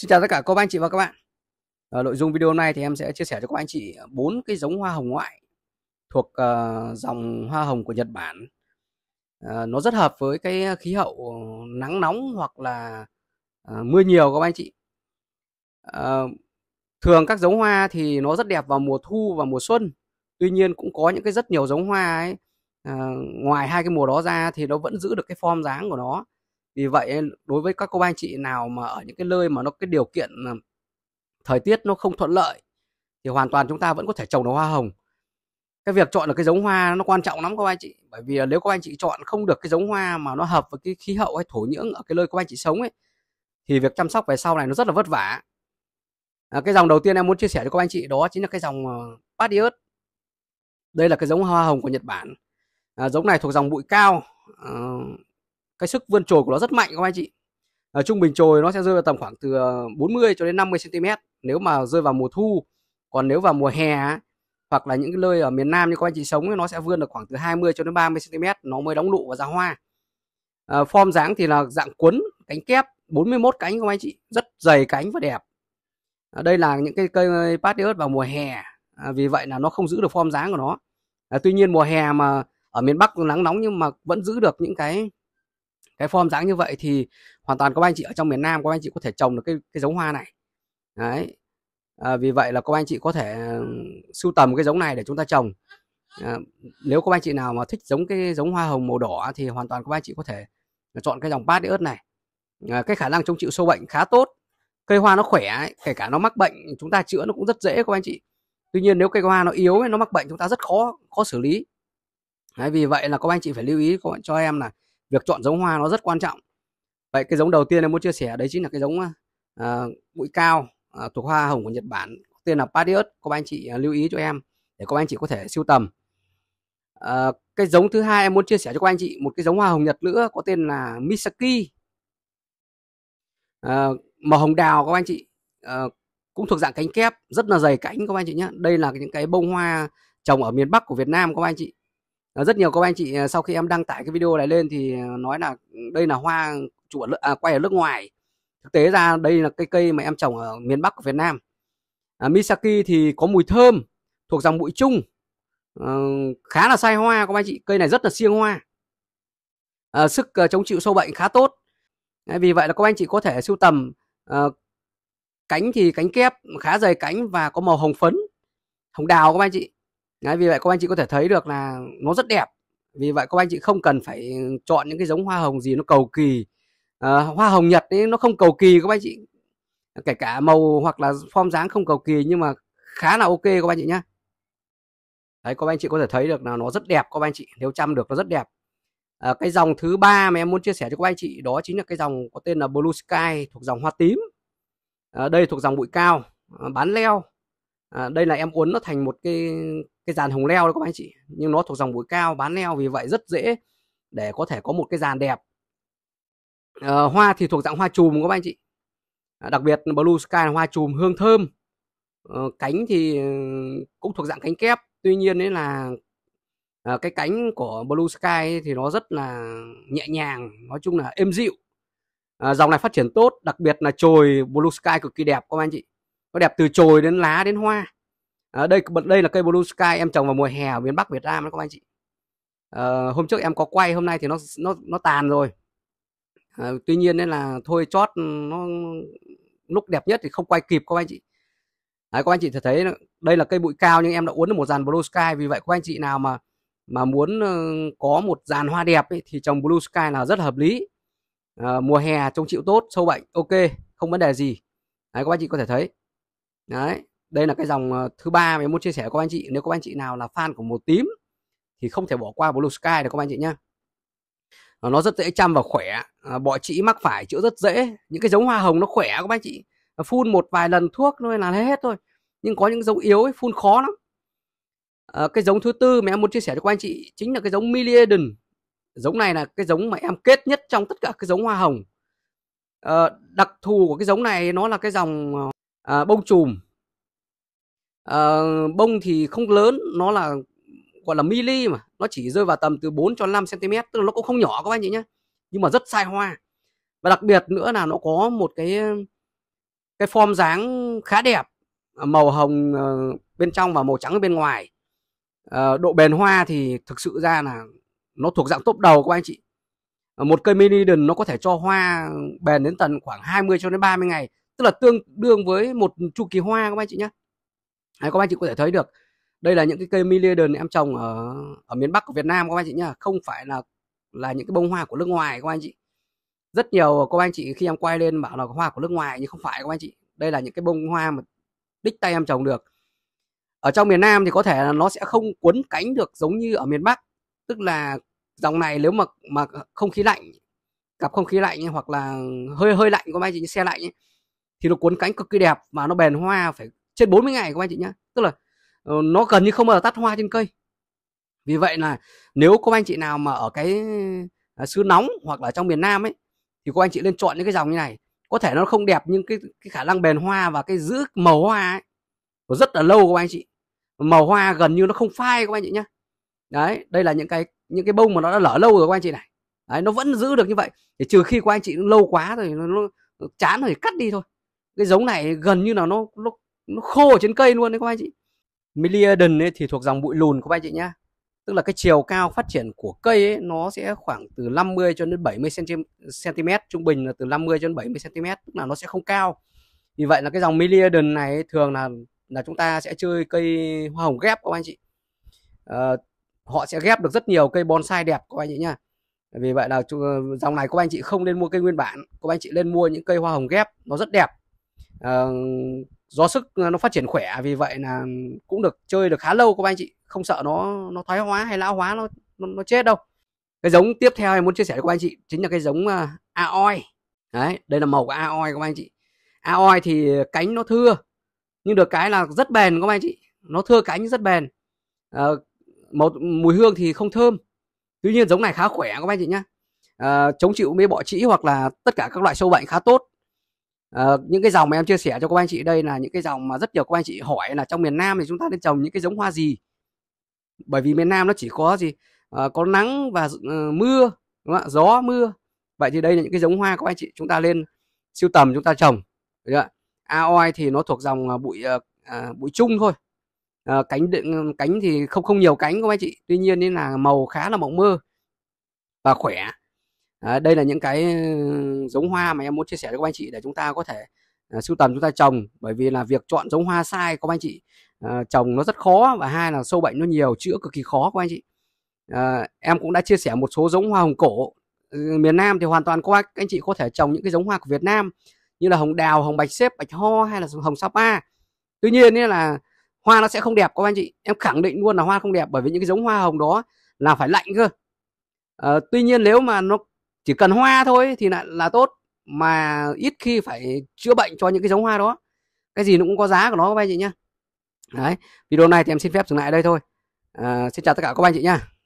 Xin chào tất cả cô bác anh chị và các bạn. Ở ờ, nội dung video hôm nay thì em sẽ chia sẻ cho các anh chị bốn cái giống hoa hồng ngoại thuộc uh, dòng hoa hồng của Nhật Bản. Uh, nó rất hợp với cái khí hậu nắng nóng hoặc là uh, mưa nhiều các anh chị. Uh, thường các giống hoa thì nó rất đẹp vào mùa thu và mùa xuân. Tuy nhiên cũng có những cái rất nhiều giống hoa ấy uh, ngoài hai cái mùa đó ra thì nó vẫn giữ được cái form dáng của nó vì vậy đối với các cô anh chị nào mà ở những cái nơi mà nó cái điều kiện thời tiết nó không thuận lợi thì hoàn toàn chúng ta vẫn có thể trồng được hoa hồng cái việc chọn được cái giống hoa nó quan trọng lắm các anh chị bởi vì nếu các anh chị chọn không được cái giống hoa mà nó hợp với cái khí hậu hay thổ nhưỡng ở cái nơi các anh chị sống ấy thì việc chăm sóc về sau này nó rất là vất vả à, cái dòng đầu tiên em muốn chia sẻ cho các anh chị đó chính là cái dòng uh, đây là cái giống hoa hồng của Nhật Bản à, giống này thuộc dòng bụi cao uh, cái sức vươn trồi của nó rất mạnh các anh chị à, trung bình trồi nó sẽ rơi vào tầm khoảng từ 40 ờ, cho đến 50 cm nếu mà rơi vào mùa thu còn nếu vào mùa hè hoặc là những nơi ở miền Nam như các anh chị sống thì nó sẽ vươn được khoảng từ 20 cho đến 30 cm nó mới đóng nụ và ra hoa à, form dáng thì là dạng cuốn cánh kép 41 cánh các anh chị rất dày cánh và đẹp à, đây là những cái cây patiot vào mùa hè à, vì vậy là nó không giữ được form dáng của nó à, tuy nhiên mùa hè mà ở miền Bắc nắng nóng nhưng mà vẫn giữ được những cái cái form dáng như vậy thì hoàn toàn các anh chị ở trong miền Nam các anh chị có thể trồng được cái cái giống hoa này đấy à, vì vậy là các anh chị có thể ừ, sưu tầm cái giống này để chúng ta trồng à, nếu các anh chị nào mà thích giống cái giống hoa hồng màu đỏ thì hoàn toàn các anh chị có thể chọn cái dòng bát ớt này à, cái khả năng chống chịu sâu bệnh khá tốt cây hoa nó khỏe ấy, kể cả nó mắc bệnh chúng ta chữa nó cũng rất dễ các anh chị tuy nhiên nếu cây hoa nó yếu ấy, nó mắc bệnh chúng ta rất khó khó xử lý Đấy, vì vậy là các anh chị phải lưu ý cho em là việc chọn giống hoa nó rất quan trọng vậy cái giống đầu tiên em muốn chia sẻ đấy chính là cái giống à, bụi cao à, thuộc hoa hồng của Nhật Bản tên là Padius các anh chị à, lưu ý cho em để các anh chị có thể siêu tầm à, cái giống thứ hai em muốn chia sẻ cho các anh chị một cái giống hoa hồng Nhật nữa có tên là Misaki à, màu hồng đào các anh chị à, cũng thuộc dạng cánh kép rất là dày cánh các anh chị nhé đây là những cái bông hoa trồng ở miền Bắc của Việt Nam các anh chị Ờ, rất nhiều các anh chị ờ, sau khi em đăng tải cái video này lên thì ờ, nói là đây là hoa chủ ở, à, quay ở nước ngoài thực tế ra đây là cây cây mà em trồng ở miền Bắc của Việt Nam à, Misaki thì có mùi thơm thuộc dòng bụi chung à, khá là sai hoa các anh chị cây này rất là siêng hoa à, sức à, chống chịu sâu bệnh khá tốt à, vì vậy là các anh chị có thể sưu tầm à, cánh thì cánh kép khá dày cánh và có màu hồng phấn hồng đào các anh chị Đấy, vì vậy các anh chị có thể thấy được là nó rất đẹp vì vậy các anh chị không cần phải chọn những cái giống hoa hồng gì nó cầu kỳ à, hoa hồng nhật ấy nó không cầu kỳ các anh chị kể cả màu hoặc là form dáng không cầu kỳ nhưng mà khá là ok các anh chị nhé đấy các anh chị có thể thấy được là nó rất đẹp các anh chị nếu chăm được nó rất đẹp à, cái dòng thứ ba mà em muốn chia sẻ cho các anh chị đó chính là cái dòng có tên là blue sky thuộc dòng hoa tím à, đây thuộc dòng bụi cao à, bán leo à, đây là em uốn nó thành một cái cái dàn hồng leo đó các anh chị nhưng nó thuộc dòng bụi cao bán leo vì vậy rất dễ để có thể có một cái dàn đẹp à, hoa thì thuộc dạng hoa chùm các anh chị ờ, đặc biệt blue sky là hoa chùm hương thơm à, cánh thì ừ, cũng thuộc dạng cánh kép tuy nhiên đấy là cái cánh của blue sky thì nó rất là nhẹ nhàng nói chung là êm dịu à, dòng này phát triển tốt đặc biệt là chồi blue sky cực kỳ đẹp các anh chị nó đẹp từ chồi đến lá đến hoa à, đây đây là cây blue sky em trồng vào mùa hè ở miền bắc việt nam đó các anh chị à, hôm trước em có quay hôm nay thì nó nó nó tàn rồi à, tuy nhiên nên là thôi chót ừ, nó lúc đẹp nhất thì không quay kịp các anh chị Đấy, các anh chị thấy đây là cây bụi cao nhưng em đã uốn được một dàn blue sky vì vậy các anh chị nào mà mà muốn ừ, có một dàn hoa đẹp ấy, thì trồng blue sky là rất hợp lý à, mùa hè trông chịu tốt sâu bệnh ok không vấn đề gì Đấy, các anh chị có thể thấy Đấy, đây là cái dòng ờ, thứ ba mà em muốn chia sẻ với các anh chị nếu các anh chị nào là fan của màu tím thì không thể bỏ qua blue sky được các anh chị nhé ờ, nó rất dễ chăm và khỏe ờ, bọ chị mắc phải chữa rất dễ những cái giống hoa hồng nó khỏe các anh chị phun một vài lần thuốc thôi là hết thôi nhưng có những giống yếu ấy, phun khó lắm à, cái giống thứ tư mà em muốn chia sẻ cho các anh chị chính là cái giống Milliarden giống này là cái giống mà em kết nhất trong tất cả cái giống hoa hồng à, đặc thù của cái giống này nó là cái dòng à, bông chùm à, bông thì không lớn nó là gọi là mili mà nó chỉ rơi vào tầm từ 4 cho 5 cm tức là nó cũng không nhỏ các anh chị nhé nhưng mà rất sai hoa và đặc biệt nữa là nó có một cái cái form dáng khá đẹp à, màu hồng ờ, bên trong và màu trắng bên ngoài à, độ bền hoa thì thực sự ra là nó thuộc dạng top đầu các anh chị một cây mini đần nó có thể cho hoa bền đến tận khoảng 20 cho đến 30 ngày tức là tương đương với một chu kỳ hoa các anh chị nhé Đấy, các anh chị có thể thấy được đây là những cái cây Milladon em trồng ở ở miền Bắc của Việt Nam các anh chị nhá không phải là là những cái bông hoa của nước ngoài các anh chị rất nhiều các anh chị khi em quay lên bảo là hoa của nước ngoài nhưng không phải các anh chị đây là những cái bông hoa mà đích tay em trồng được ở trong miền Nam thì có thể là nó sẽ không cuốn cánh được giống như ở miền Bắc tức là dòng này nếu mà mà không khí lạnh gặp không khí lạnh hoặc là hơi hơi lạnh có anh chị như xe lạnh ấy, thì nó cuốn cánh cực kỳ đẹp mà nó bền hoa phải trên 40 ngày các anh chị nhé tức là ờ, nó gần như không bao giờ tắt hoa trên cây vì vậy là nếu có anh chị nào mà ở cái à, xứ nóng hoặc là trong miền Nam ấy thì cô anh chị nên chọn những cái dòng như này có thể nó không đẹp nhưng cái, cái khả năng bền hoa và cái giữ màu hoa ấy nó rất là lâu các anh chị màu hoa gần như nó không phai các anh chị nhé đấy đây là những cái những cái bông mà nó đã lở lâu rồi các anh chị này đấy, nó vẫn giữ được như vậy thì trừ khi của anh chị lâu quá rồi nó, nó, nó chán rồi thì cắt đi thôi cái giống này gần như là nó nó nó khô ở trên cây luôn đấy các anh chị Milliarden ấy thì thuộc dòng bụi lùn các anh chị nhá tức là cái chiều cao phát triển của cây ấy, nó sẽ khoảng từ 50 cho đến 70 cm trung bình là từ 50 cho đến 70 cm tức là nó sẽ không cao vì vậy là cái dòng Milliarden này thường là là chúng ta sẽ chơi cây hoa hồng ghép các anh chị à, họ sẽ ghép được rất nhiều cây bonsai đẹp các anh chị nhá vì vậy là dòng này các anh chị không nên mua cây nguyên bản các anh chị nên mua những cây hoa hồng ghép nó rất đẹp à, gió sức nó phát triển khỏe vì vậy là cũng được chơi được khá lâu các anh chị không sợ nó nó thoái hóa hay lão hóa nó nó, nó chết đâu cái giống tiếp theo em muốn chia sẻ với các anh chị chính là cái giống uh, à, aoi đấy đây là màu của aoi các anh chị aoi thì cánh nó thưa nhưng được cái là rất bền các anh chị nó thưa cánh rất bền à, một mùi hương thì không thơm tuy nhiên giống này khá khỏe các anh chị nhá à, chống chịu mấy bọ trĩ hoặc là tất cả các loại sâu bệnh khá tốt Ờ, những cái dòng mà em chia sẻ cho các anh chị đây là những cái dòng mà rất nhiều các anh chị hỏi là trong miền Nam thì chúng ta nên trồng những cái giống hoa gì bởi vì miền Nam nó chỉ có gì à, có nắng và uh, mưa đúng không? gió mưa vậy thì đây là những cái giống hoa các anh chị chúng ta lên siêu tầm chúng ta trồng aoi thì nó thuộc dòng bụi uh, bụi chung thôi uh, cánh định ừ, cánh thì không không nhiều cánh các anh chị tuy nhiên nên là màu khá là mộng mơ và khỏe đây là những cái ừ, giống hoa mà em muốn chia sẻ với các anh chị để chúng ta có thể à, sưu tầm chúng ta trồng bởi vì là việc chọn giống hoa sai các anh chị à, trồng nó rất khó và hai là sâu bệnh nó nhiều chữa cực kỳ khó các anh chị à, em cũng đã chia sẻ một số giống hoa hồng cổ ừ, miền Nam thì hoàn toàn có các anh chị có thể trồng những cái giống hoa của Việt Nam như là hồng đào, hồng bạch xếp, bạch ho hay là hồng sapa. Tuy nhiên ấy là hoa nó sẽ không đẹp các anh chị. Em khẳng định luôn là hoa không đẹp bởi vì những cái giống hoa hồng đó là phải lạnh cơ. À, tuy nhiên nếu mà nó chỉ cần hoa thôi thì lại là tốt mà ít khi phải chữa bệnh cho những cái giống hoa đó cái gì nó cũng có giá của nó các anh chị nhá đấy video này thì em xin phép dừng lại ở đây thôi à, xin chào tất cả các anh chị nhá